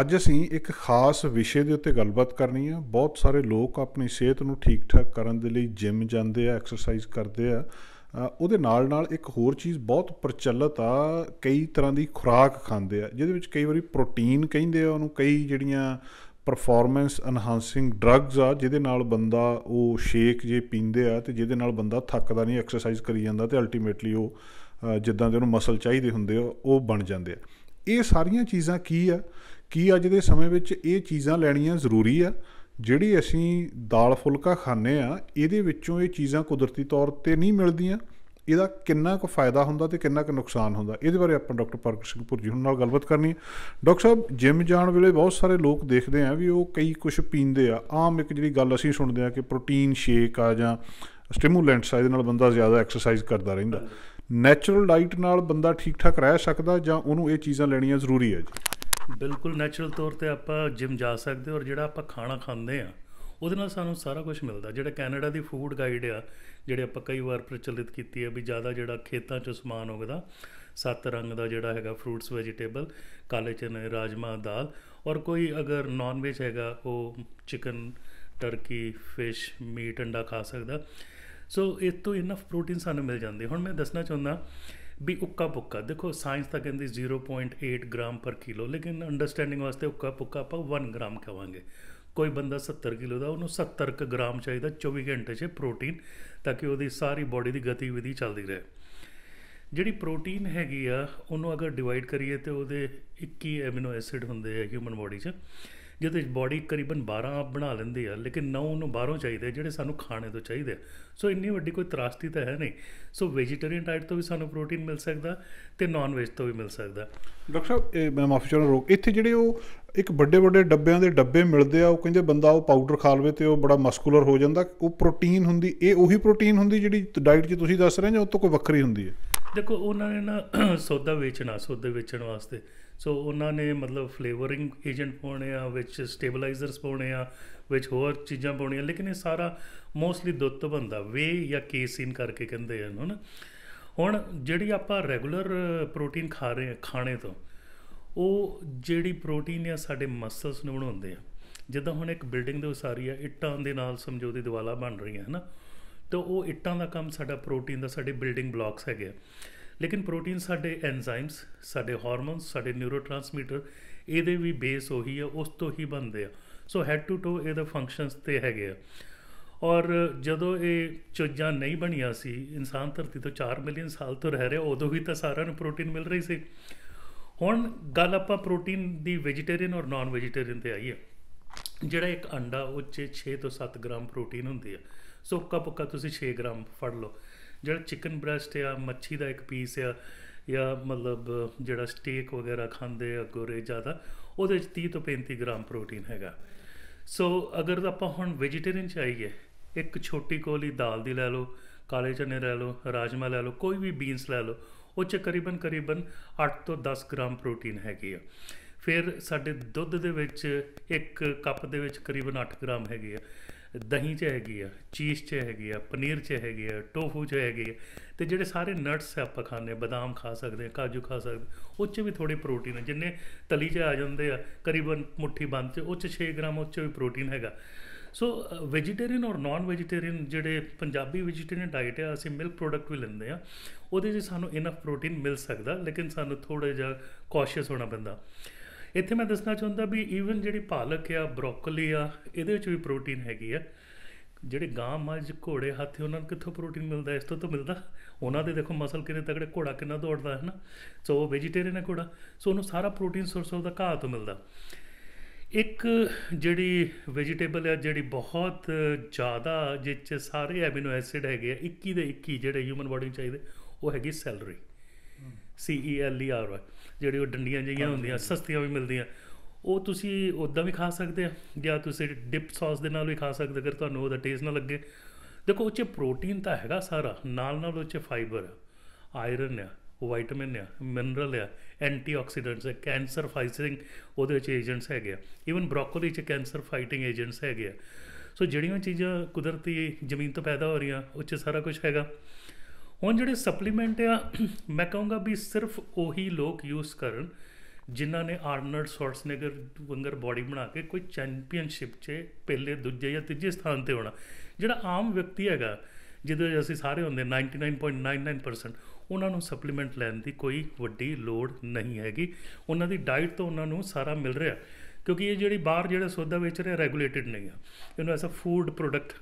ਅੱਜ ਅਸੀਂ ਇੱਕ ਖਾਸ ਵਿਸ਼ੇ ਦੇ ਉੱਤੇ ਗੱਲਬਾਤ ਕਰਨੀ ਆ ਬਹੁਤ ਸਾਰੇ ਲੋਕ ਆਪਣੀ ਸਿਹਤ ਨੂੰ ਠੀਕ ਠਾਕ ਕਰਨ ਦੇ ਲਈ ਜਿਮ ਜਾਂਦੇ ਆ ਐਕਸਰਸਾਈਜ਼ ਕਰਦੇ ਆ ਉਹਦੇ ਨਾਲ ਨਾਲ ਇੱਕ ਹੋਰ ਚੀਜ਼ ਬਹੁਤ ਪ੍ਰਚਲਿਤ ਆ ਕਈ ਤਰ੍ਹਾਂ ਦੀ ਖੁਰਾਕ ਖਾਂਦੇ ਆ ਜਿਹਦੇ ਵਿੱਚ ਕਈ ਵਾਰੀ ਪ੍ਰੋਟੀਨ ਕਹਿੰਦੇ ਆ ਉਹਨੂੰ ਕਈ ਜਿਹੜੀਆਂ ਪਰਫਾਰਮੈਂਸ ਐਨਹਾਂਸਿੰਗ ਡਰੱਗਸ ਆ ਜਿਹਦੇ ਨਾਲ ਬੰਦਾ ਉਹ ਸ਼ੇਕ ਜੇ ਪੀਂਦੇ ਆ ਤੇ ਜਿਹਦੇ ਨਾਲ ਬੰਦਾ ਥੱਕਦਾ ਨਹੀਂ ਐਕਸਰਸਾਈਜ਼ ਕਰੀ ਜਾਂਦਾ ਤੇ ਅਲਟੀਮੇਟਲੀ ਉਹ ਜਿੱਦਾਂ ਦੇ ਉਹਨੂੰ ਮਸਲ ਚਾਹੀਦੇ ਹੁੰਦੇ ਆ ਉਹ ਬਣ ਜਾਂਦੇ ਆ ਇਹ ਸਾਰੀਆਂ ਚੀਜ਼ਾਂ ਕੀ ਆ ਕੀ ਅੱਜ ਦੇ ਸਮੇਂ ਵਿੱਚ ਇਹ ਚੀਜ਼ਾਂ ਲੈਣੀਆਂ ਜ਼ਰੂਰੀ ਆ ਜਿਹੜੀ ਅਸੀਂ ਦਾਲ ਫੁਲਕਾ ਖਾਂਦੇ ਆ ਇਹਦੇ ਵਿੱਚੋਂ ਇਹ ਚੀਜ਼ਾਂ ਕੁਦਰਤੀ ਤੌਰ ਤੇ ਨਹੀਂ ਮਿਲਦੀਆਂ ਇਹਦਾ ਕਿੰਨਾ ਕੁ ਫਾਇਦਾ ਹੁੰਦਾ ਤੇ ਕਿੰਨਾ ਕੁ ਨੁਕਸਾਨ ਹੁੰਦਾ ਇਹਦੇ ਬਾਰੇ ਆਪਾਂ ਡਾਕਟਰ ਪਰਕ ਸਿੰਘਪੁਰ ਜੀ ਨਾਲ ਗੱਲਬਾਤ ਕਰਨੀ ਹੈ ਡਾਕਟਰ ਸਾਹਿਬ ਜਿਮ ਜਾਣ ਵੇਲੇ ਬਹੁਤ ਸਾਰੇ ਲੋਕ ਦੇਖਦੇ ਆ ਵੀ ਉਹ ਕਈ ਕੁਝ ਪੀਂਦੇ ਆ ਆਮ ਇੱਕ ਜਿਹੜੀ ਗੱਲ ਅਸੀਂ ਸੁਣਦੇ ਆ ਕਿ ਪ੍ਰੋਟੀਨ ਸ਼ੇਕ ਆ ਜਾਂ ਸਟਿਮੂਲੈਂਟਸ ਆ ਇਹਦੇ ਨਾਲ ਬੰਦਾ ਜ਼ਿਆਦਾ ਐਕਸਰਸਾਈਜ਼ ਕਰਦਾ ਰਹਿੰਦਾ ਨੇਚਰਲ ਡਾਈਟ ਨਾਲ ਬੰਦਾ ਠੀਕ ਠਾਕ ਰਹਿ ਸਕਦਾ ਜਾਂ ਉਹਨੂੰ ਇਹ ਚੀਜ਼ਾਂ ਲੈਣੀਆਂ ਜ਼ਰੂਰੀ ਹੈ ਜੀ ਬਿਲਕੁਲ ਨੈਚੁਰਲ ਤੌਰ ਤੇ ਆਪਾਂ ਜਿਮ ਜਾ ਸਕਦੇ ਔਰ ਜਿਹੜਾ ਆਪਾਂ ਖਾਣਾ ਖਾਂਦੇ ਆ ਉਹਦੇ ਨਾਲ ਸਾਨੂੰ ਸਾਰਾ ਕੁਝ ਮਿਲਦਾ ਜਿਹੜਾ ਕੈਨੇਡਾ ਦੀ ਫੂਡ ਗਾਈਡ ਆ ਜਿਹੜੇ ਆਪਾਂ ਕਈ ਵਾਰ ਪ੍ਰਚਲਿਤ ਕੀਤੀ ਆ ਵੀ ਜ਼ਿਆਦਾ ਜਿਹੜਾ ਖੇਤਾਂ 'ਚ ਸਮਾਨ ਉਗਦਾ ਸੱਤ ਰੰਗ ਦਾ ਜਿਹੜਾ ਹੈਗਾ ਫਰੂਟਸ ਵੈਜੀਟੇਬਲ ਕਾਲੇ ਚਨੇ ਰਾਜਮਾ ਦਾਲ ਔਰ ਕੋਈ ਅਗਰ ਨਾਨ ਵੇਜ ਹੈਗਾ ਉਹ ਚਿਕਨ ਟਰਕੀ ਫਿਸ਼ ਮੀਟ ਅੰਡਾ ਖਾ ਸਕਦਾ ਸੋ ਇਸ ਤੋਂ ਇਨਫ ਪ੍ਰੋਟੀਨ ਸਾਨੂੰ ਮਿਲ ਜਾਂਦੇ ਹੁਣ ਮੈਂ ਦੱਸਣਾ ਚਾਹੁੰਦਾ ਵੀ ਉੱਕਾ ਪੁੱਕਾ ਦੇਖੋ ਸਾਇੰਸ ਤਾਂ ਕਹਿੰਦੀ 0.8 ਗ੍ਰਾਮ ਪਰ ਕਿਲੋ ਲੇਕਿਨ ਅੰਡਰਸਟੈਂਡਿੰਗ ਵਾਸਤੇ ਉੱਕਾ ਪੁੱਕਾ ਆਪਾਂ 1 ਗ੍ਰਾਮ ਕਹਾਂਗੇ ਕੋਈ ਬੰਦਾ 70 ਕਿਲੋ ਦਾ ਉਹਨੂੰ 70 ਕ ਗ੍ਰਾਮ ਚਾਹੀਦਾ 24 ਘੰਟੇ 'ਚ ਪ੍ਰੋਟੀਨ ਤਾਂ ਕਿ ਉਹਦੀ ਸਾਰੀ ਬਾਡੀ ਦੀ ਗਤੀਵਿਧੀ ਚੱਲਦੀ ਰਹੇ ਜਿਹੜੀ ਪ੍ਰੋਟੀਨ ਹੈਗੀ ਆ ਉਹਨੂੰ ਅਗਰ ਡਿਵਾਈਡ ਕਰੀਏ ਤੇ ਉਹਦੇ 21 ਐਮੀਨੋ ਐਸਿਡ ਹੁੰਦੇ ਆ ਹਿਊਮਨ ਬਾਡੀ 'ਚ ਜਿਹਦੇ ਵਿੱਚ ਬਾਡੀ ਕਰੀਬਨ 12 ਆਪ ਬਣਾ ਲੈਂਦੀ ਆ ਲੇਕਿਨ 9 ਉਹਨੂੰ ਬਾਹਰੋਂ ਚਾਹੀਦੇ ਜਿਹੜੇ ਸਾਨੂੰ ਖਾਣੇ ਤੋਂ ਚਾਹੀਦੇ ਸੋ ਇੰਨੀ ਵੱਡੀ ਕੋਈ ਤਰਾਸਤੀ ਤਾਂ ਹੈ ਨਹੀਂ ਸੋ ਵੈਜੀਟੇਰੀਅਨ ਡਾਈਟ ਤੋਂ ਵੀ ਸਾਨੂੰ ਪ੍ਰੋਟੀਨ ਮਿਲ ਸਕਦਾ ਤੇ ਨਾਨ ਵੈਜ ਤੋਂ ਵੀ ਮਿਲ ਸਕਦਾ ਡਾਕਟਰ ਸਾਹਿਬ ਮੈਂ ਮਾਫੀ ਚਾਹੁੰਦਾ ਰੋਕ ਇੱਥੇ ਜਿਹੜੇ ਉਹ ਇੱਕ ਵੱਡੇ ਵੱਡੇ ਡੱਬਿਆਂ ਦੇ ਡੱਬੇ ਮਿਲਦੇ ਆ ਉਹ ਕਹਿੰਦੇ ਬੰਦਾ ਉਹ ਪਾਊਡਰ ਖਾ ਲਵੇ ਤੇ ਉਹ ਬੜਾ ਮਸਕੂਲਰ ਹੋ ਜਾਂਦਾ ਉਹ ਪ੍ਰੋਟੀਨ ਹੁੰਦੀ ਇਹ ਉਹੀ ਪ੍ਰੋਟੀਨ ਹੁੰਦੀ ਜਿਹੜੀ ਡਾਈਟ 'ਚ ਤੁਸੀਂ ਦੱਸ ਰਹੇ ਹੋ ਉਹ ਤੋਂ ਕੋਈ ਵੱਖਰੀ ਹੁੰਦੀ ਹੈ ਦੇਖੋ ਉਹਨਾਂ ਨੇ ਨਾ ਸੌਦਾ ਵੇਚਣਾ ਸੌਦੇ ਵੇਚਣ ਵਾਸਤੇ ਸੋ ਉਹਨਾਂ ਨੇ ਮਤਲਬ ਫਲੇਵਰਿੰਗ ਏਜੰਟ ਪਾਉਣੇ ਆ ਵਿੱਚ ਸਟੇਬਲਾਈਜ਼ਰਸ ਪਾਉਣੇ ਆ ਵਿੱਚ ਹੋਰ ਚੀਜ਼ਾਂ ਪਾਉਣੀਆਂ ਲੇਕਿਨ ਇਹ ਸਾਰਾ ਮੋਸਟਲੀ ਦੁੱਧ ਤੋਂ ਵੇ ਜਾਂ ਕੇਸੀਨ ਕਰਕੇ ਕਹਿੰਦੇ ਆ ਨਾ ਹੁਣ ਜਿਹੜੀ ਆਪਾਂ ਰੈਗੂਲਰ ਪ੍ਰੋਟੀਨ ਖਾ ਰਹੇ ਆ ਖਾਣੇ ਤੋਂ ਉਹ ਜਿਹੜੀ ਪ੍ਰੋਟੀਨ ਆ ਸਾਡੇ ਮਸਲਸ ਨੂੰ ਬਣਾਉਂਦੇ ਆ ਜਿੱਦਾਂ ਹੁਣ ਇੱਕ ਬਿਲਡਿੰਗ ਦੇ ਉਸਾਰੀ ਆ ਇੱਟਾਂ ਦੇ ਨਾਲ ਸਮਝੋ ਦੀ ਦਿਵਾਲਾ ਬਣ ਰਹੀਆਂ ਹੈ ਨਾ ਤਾਂ ਉਹ ਇੱਟਾਂ ਦਾ ਕੰਮ ਸਾਡਾ ਪ੍ਰੋਟੀਨ ਦਾ ਸਾਡੇ ਬਿਲਡਿੰਗ ਬਲਾਕਸ ਹੈਗੇ ਆ ਲੇਕਿਨ ਪ੍ਰੋਟੀਨ ਸਾਡੇ ਐਨਜ਼ਾਈਮਸ ਸਾਡੇ ਹਾਰਮੋਨਸ ਸਾਡੇ ਨਿਊਰੋਟ੍ਰਾਂਸਮੀਟਰ ਇਹਦੇ ਵੀ ਬੇਸ ਉਹੀ ਆ ਉਸ ਤੋਂ ਹੀ ਬਣਦੇ ਆ ਸੋ ਹੈਡ ਟੂ ਟੋ ਇਹਦੇ ਫੰਕਸ਼ਨਸ ਤੇ ਹੈਗੇ ਆ ਔਰ ਜਦੋਂ ਇਹ ਚੁੱਜਾਂ ਨਹੀਂ ਬਣੀਆਂ ਸੀ ਇਨਸਾਨ ਧਰਤੀ ਤੋਂ 4 ਮਿਲੀਅਨ ਸਾਲ ਤੋਂ ਰਹਿ ਰਿਹਾ ਉਦੋਂ ਹੀ ਤਾਂ ਸਾਰਿਆਂ ਨੂੰ ਪ੍ਰੋਟੀਨ ਮਿਲ ਰਹੀ ਸੀ ਹੁਣ ਗੱਲ ਆਪਾਂ ਪ੍ਰੋਟੀਨ ਦੀ ਵੈਜੀਟੇਰੀਅਨ ਔਰ ਨਾਨ ਵੈਜੀਟੇਰੀਅਨ ਤੇ ਆਈਏ ਜਿਹੜਾ ਇੱਕ ਅੰਡਾ ਉੱਚੇ 6 ਤੋਂ 7 ਗ੍ਰਾਮ ਪ੍ਰੋਟੀਨ ਹੁੰਦੀ ਹੈ ਸੋ ਕੱਪ ਕੱਪ ਤੁਸੀਂ 6 ਗ੍ਰਾਮ ਫੜ ਲਓ ਜਿਹੜਾ ਚਿਕਨ ਬ੍ਰੈਸਟ ਆ ਮੱਛੀ ਦਾ ਇੱਕ ਪੀਸ ਆ ਜਾਂ ਮਤਲਬ ਜਿਹੜਾ ਸਟੇਕ ਵਗੈਰਾ ਖਾਂਦੇ ਆ ਗੋਰੇ ਜ਼ਿਆਦਾ ਉਹਦੇ ਚ 30 ਤੋਂ 35 ਗ੍ਰਾਮ ਪ੍ਰੋਟੀਨ ਹੈਗਾ ਸੋ ਅਗਰ ਆਪਾਂ ਹੁਣ ਵੈਜੀਟੇਰੀਅਨ ਚਾਹੀਏ ਇੱਕ ਛੋਟੀ ਕੋਲੀ ਦਾਲ ਦੀ ਲੈ ਲਓ ਕਾਲੇ ਚਨੇ ਲੈ ਲਓ ਰਾਜਮਾ ਲੈ ਲਓ ਕੋਈ ਵੀ ਬੀਨਸ ਲੈ ਲਓ ਉਹ ਚ ਕਰੀਬਨ ਕਰੀਬਨ 8 ਤੋਂ 10 ਗ੍ਰਾਮ ਪ੍ਰੋਟੀਨ ਹੈਗੀ ਆ ਫਿਰ ਸਾਡੇ ਦੁੱਧ ਦੇ ਵਿੱਚ ਇੱਕ ਕੱਪ ਦੇ ਵਿੱਚ ਕਰੀਬਨ 8 ਗ੍ਰਾਮ ਹੈਗੇ ਆ ਦਹੀਂ 'ਚ ਹੈਗੀ ਆ ਚੀਜ਼ 'ਚ ਹੈਗੀ ਆ ਪਨੀਰ 'ਚ ਹੈਗੀ ਆ ਟੋਫੂ 'ਚ ਹੈਗੀ ਆ ਤੇ ਜਿਹੜੇ ਸਾਰੇ ਨਟਸ ਆਪਾਂ ਖਾਣੇ ਬਦਾਮ ਖਾ ਸਕਦੇ ਆ ਕਾਜੂ ਖਾ ਸਕਦੇ ਉਹ 'ਚ ਵੀ ਥੋੜੇ ਪ੍ਰੋਟੀਨ ਹੈ ਜਿੰਨੇ ਤਲੀ 'ਚ ਆ ਜਾਂਦੇ ਆ ਕਰੀਬਨ ਮੁੱਠੀ ਬੰਦ 'ਚ ਉਹ 'ਚ 6 ਗ੍ਰਾਮ ਉਹ 'ਚ ਵੀ ਪ੍ਰੋਟੀਨ ਹੈਗਾ ਸੋ ਵੈਜੀਟੇਰੀਅਨ ਔਰ ਨਾਨ ਵੈਜੀਟੇਰੀਅਨ ਜਿਹੜੇ ਪੰਜਾਬੀ ਵੈਜੀਟੇਰੀਅਨ ਡਾਈਟ ਹੈ ਅਸੀਂ ਮਿਲਕ ਪ੍ਰੋਡਕਟ ਵੀ ਲੈਂਦੇ ਆ ਉਹਦੇ ਜੀ ਸਾਨੂੰ ਇਨਫ ਪ੍ਰੋਟੀਨ ਮਿਲ ਸਕਦਾ ਲੇਕਿਨ ਸਾਨੂੰ ਥੋੜਾ ਜਿਹਾ ਕੌਸ਼ੀਅਸ ਹੋਣਾ ਪੈਂਦਾ ਇੱਥੇ ਮੈਂ ਦੱਸਣਾ ਚਾਹੁੰਦਾ ਵੀ ਈਵਨ ਜਿਹੜੀ ਪਾਲਕ ਆ ਬ੍ਰੋਕਲੀ ਆ ਇਹਦੇ ਵਿੱਚ ਵੀ ਪ੍ਰੋਟੀਨ ਹੈਗੀ ਆ ਜਿਹੜੇ ਗਾਂ ਮੱਝ ਘੋੜੇ ਹਾਥੀ ਉਹਨਾਂ ਨੂੰ ਕਿੱਥੋਂ ਪ੍ਰੋਟੀਨ ਮਿਲਦਾ ਇਸ ਤੋਂ ਤਾਂ ਮਿਲਦਾ ਉਹਨਾਂ ਦੇ ਦੇਖੋ ਮਸਲ ਕਿੰਨੇ ਤਗੜੇ ਘੋੜਾ ਕਿੰਨਾ ਦੌੜਦਾ ਹੈ ਨਾ ਸੋ ਉਹ ਵੈਜੀਟੇਰੀਅਨ ਹੈ ਘੋੜਾ ਸੋ ਉਹਨੂੰ ਸਾਰਾ ਪ੍ਰੋਟੀਨ ਸੋਰਸ ਉਹਦਾ ਘਾਹ ਤੋਂ ਮਿਲਦਾ ਇੱਕ ਜਿਹੜੀ ਵੈਜੀਟੇਬਲ ਹੈ ਜਿਹੜੀ ਬਹੁਤ ਜ਼ਿਆਦਾ ਜਿੱਚ ਸਾਰੇ ਐਮੀਨੋ ਐਸਿਡ ਹੈਗੇ ਆ 21 ਦੇ 21 ਜਿਹੜੇ ਹਿਊਮਨ ਬਾਡੀ ਨੂੰ ਚਾਹੀਦੇ ਉਹ ਹੈਗੀ celery C E L E R Y ਜਿਹੜੀ ਉਹ ਡੰਡੀਆਂ ਜਿਹੀਆਂ ਹੁੰਦੀਆਂ ਸਸਤੀਆਂ ਵੀ ਮਿਲਦੀਆਂ ਉਹ ਤੁਸੀਂ ਉਦਾਂ ਵੀ ਖਾ ਸਕਦੇ ਆ ਜਾਂ ਤੁਸੀਂ ਡਿਪ ਸੌਸ ਦੇ ਨਾਲ ਵੀ ਖਾ ਸਕਦੇ ਅਗਰ ਤੁਹਾਨੂੰ ਉਹਦਾ ਟੇਸਟ ਨਾ ਲੱਗੇ ਦੇਖੋ ਉਹ ਚ ਪ੍ਰੋਟੀਨ ਤਾਂ ਹੈਗਾ ਸਾਰਾ ਨਾਲ ਨਾਲ ਉਹ ਚ ਫਾਈਬਰ ਆਇਰਨ ਆ ਵਿਟਾਮਿਨ ਆ ਮਿਨਰਲ ਆ ਐਂਟੀਆਕਸੀਡੈਂਟਸ ਆ ਕੈਂਸਰ ਫਾਈਟਿੰਗ ਉਹਦੇ ਵਿੱਚ ਏਜੰਟਸ ਹੈਗੇ ਆ ਇਵਨ ਬ੍ਰੋਕੋਲੀ ਚ ਕੈਂਸਰ ਫਾਈਟਿੰਗ ਏਜੰਟਸ ਹੈਗੇ ਆ ਸੋ ਜਿਹੜੀਆਂ ਚੀਜ਼ਾਂ ਕੁਦਰਤੀ ਜ਼ਮੀਨ ਤੋਂ ਪੈਦਾ ਹੋ ਰਹੀਆਂ ਉਹ ਚ ਸਾਰਾ ਕੁਝ ਹੈਗਾ ਹੁਣ ਜਿਹੜੇ ਸਪਲੀਮੈਂਟ ਆ ਮੈਂ ਕਹੂੰਗਾ ਵੀ ਸਿਰਫ ਉਹੀ ਲੋਕ ਯੂਜ਼ ਕਰਨ ਜਿਨ੍ਹਾਂ ਨੇ ਆਰਨਰਡ ਸ਼ੋਰਸਨੇਗਰ ਵੰਗਰ ਬਾਡੀ ਬਣਾ ਕੇ ਕੋਈ ਚੈਂਪੀਅਨਸ਼ਿਪ 'ਚ ਪਹਿਲੇ ਦੂਜੇ ਜਾਂ ਤੀਜੇ ਸਥਾਨ ਤੇ ਹੋਣਾ ਜਿਹੜਾ ਆਮ ਵਿਅਕਤੀ ਹੈਗਾ ਜਿਹਦੇ ਅਸੀਂ ਸਾਰੇ ਹੁੰਦੇ 99.99% ਉਹਨਾਂ ਨੂੰ ਸਪਲੀਮੈਂਟ ਲੈਣ ਦੀ ਕੋਈ ਵੱਡੀ ਲੋੜ ਨਹੀਂ ਹੈਗੀ ਉਹਨਾਂ ਦੀ ਡਾਈਟ ਤੋਂ ਉਹਨਾਂ ਨੂੰ ਸਾਰਾ ਮਿਲ ਰਿਹਾ ਕਿਉਂਕਿ ਇਹ ਜਿਹੜੀ ਬਾਹਰ ਜਿਹੜਾ ਸੌਦਾ ਵੇਚ ਰਿਹਾ ਰੈਗੂਲੇਟਡ ਨਹੀਂ ਆ ਇਹਨੂੰ ਐਸਾ ਫੂਡ ਪ੍ਰੋਡਕਟ